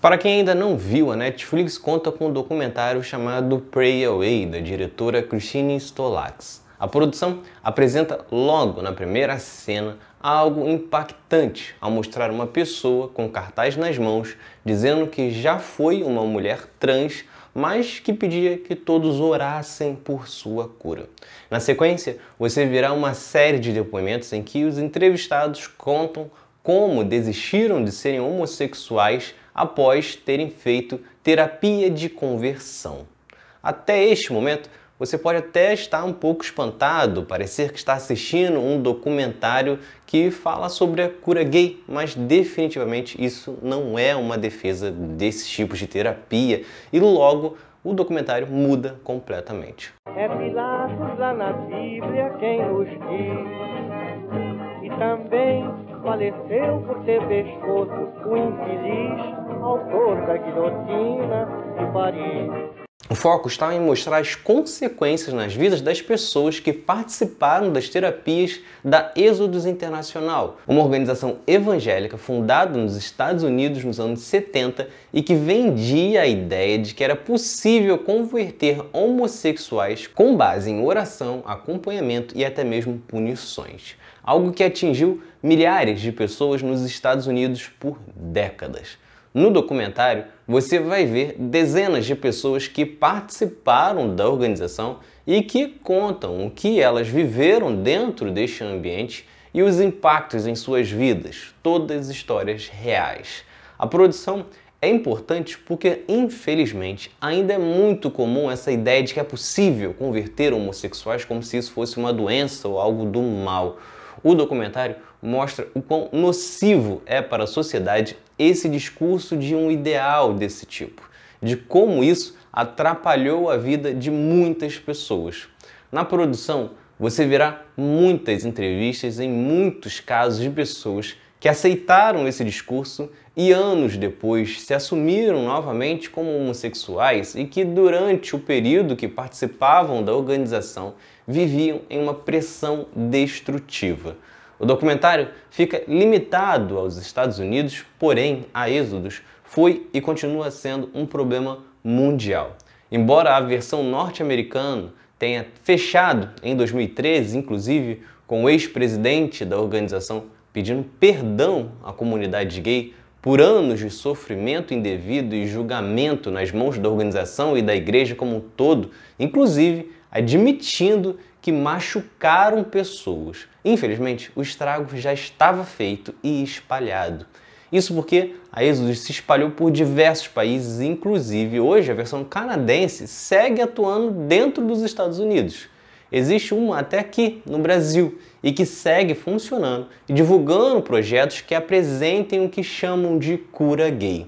Para quem ainda não viu, a Netflix conta com um documentário chamado Pray Away, da diretora Christine Stolax. A produção apresenta logo na primeira cena algo impactante ao mostrar uma pessoa com cartaz nas mãos dizendo que já foi uma mulher trans, mas que pedia que todos orassem por sua cura. Na sequência, você verá uma série de depoimentos em que os entrevistados contam como desistiram de serem homossexuais após terem feito terapia de conversão. Até este momento, você pode até estar um pouco espantado, parecer que está assistindo um documentário que fala sobre a cura gay, mas definitivamente isso não é uma defesa desses tipos de terapia e logo o documentário muda completamente. É Pilatos lá na Bíblia quem nos diz e também faleceu por ter pescoço o infeliz autor da guilhotina de Paris. O foco estava em mostrar as consequências nas vidas das pessoas que participaram das terapias da Êxodos Internacional, uma organização evangélica fundada nos Estados Unidos nos anos 70 e que vendia a ideia de que era possível converter homossexuais com base em oração, acompanhamento e até mesmo punições. Algo que atingiu milhares de pessoas nos Estados Unidos por décadas. No documentário, você vai ver dezenas de pessoas que participaram da organização e que contam o que elas viveram dentro deste ambiente e os impactos em suas vidas, todas histórias reais. A produção é importante porque, infelizmente, ainda é muito comum essa ideia de que é possível converter homossexuais como se isso fosse uma doença ou algo do mal. O documentário mostra o quão nocivo é para a sociedade esse discurso de um ideal desse tipo, de como isso atrapalhou a vida de muitas pessoas. Na produção, você verá muitas entrevistas em muitos casos de pessoas que aceitaram esse discurso e anos depois se assumiram novamente como homossexuais e que durante o período que participavam da organização viviam em uma pressão destrutiva. O documentário fica limitado aos Estados Unidos, porém a êxodos foi e continua sendo um problema mundial. Embora a versão norte-americana tenha fechado em 2013, inclusive, com o ex-presidente da organização pedindo perdão à comunidade gay por anos de sofrimento indevido e julgamento nas mãos da organização e da igreja como um todo, inclusive admitindo que machucaram pessoas. Infelizmente, o estrago já estava feito e espalhado. Isso porque a Êxodo se espalhou por diversos países, inclusive hoje a versão canadense segue atuando dentro dos Estados Unidos. Existe uma até aqui no Brasil e que segue funcionando e divulgando projetos que apresentem o que chamam de cura gay.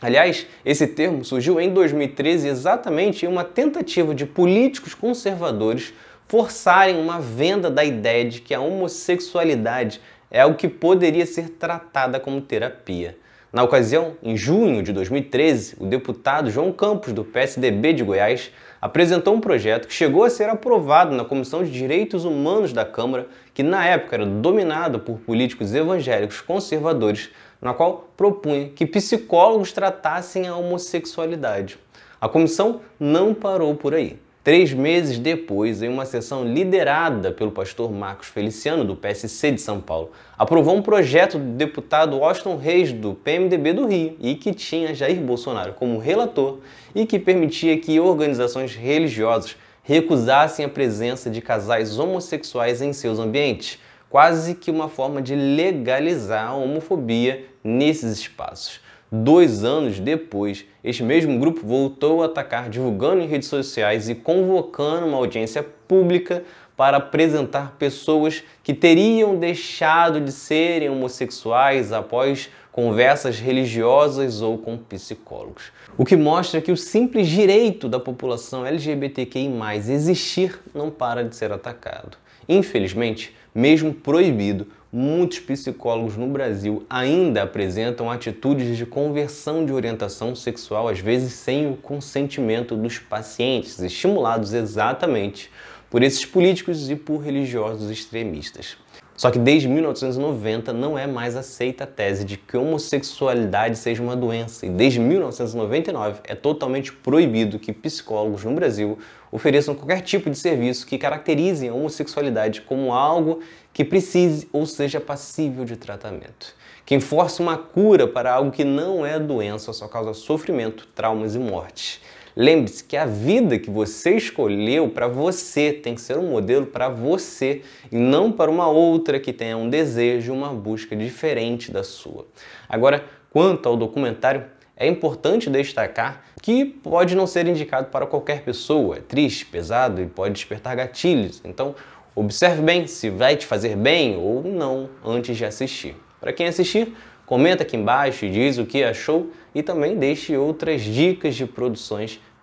Aliás, esse termo surgiu em 2013 exatamente em uma tentativa de políticos conservadores forçarem uma venda da ideia de que a homossexualidade é algo que poderia ser tratada como terapia. Na ocasião, em junho de 2013, o deputado João Campos, do PSDB de Goiás, apresentou um projeto que chegou a ser aprovado na Comissão de Direitos Humanos da Câmara, que na época era dominado por políticos evangélicos conservadores, na qual propunha que psicólogos tratassem a homossexualidade. A comissão não parou por aí. Três meses depois, em uma sessão liderada pelo pastor Marcos Feliciano, do PSC de São Paulo, aprovou um projeto do deputado Austin Reis, do PMDB do Rio, e que tinha Jair Bolsonaro como relator e que permitia que organizações religiosas recusassem a presença de casais homossexuais em seus ambientes, quase que uma forma de legalizar a homofobia nesses espaços. Dois anos depois, este mesmo grupo voltou a atacar, divulgando em redes sociais e convocando uma audiência pública para apresentar pessoas que teriam deixado de serem homossexuais após conversas religiosas ou com psicólogos. O que mostra que o simples direito da população LGBTQI+ existir não para de ser atacado. Infelizmente, mesmo proibido, muitos psicólogos no Brasil ainda apresentam atitudes de conversão de orientação sexual, às vezes sem o consentimento dos pacientes, estimulados exatamente por esses políticos e por religiosos extremistas. Só que desde 1990 não é mais aceita a tese de que homossexualidade seja uma doença, e desde 1999 é totalmente proibido que psicólogos no Brasil ofereçam qualquer tipo de serviço que caracterize a homossexualidade como algo que precise ou seja passível de tratamento. Quem força uma cura para algo que não é doença só causa sofrimento, traumas e morte. Lembre-se que a vida que você escolheu para você tem que ser um modelo para você e não para uma outra que tenha um desejo, uma busca diferente da sua. Agora, quanto ao documentário, é importante destacar que pode não ser indicado para qualquer pessoa, é triste, pesado e pode despertar gatilhos. Então, observe bem se vai te fazer bem ou não antes de assistir. Para quem assistir, comenta aqui embaixo e diz o que achou e também deixe outras dicas de produções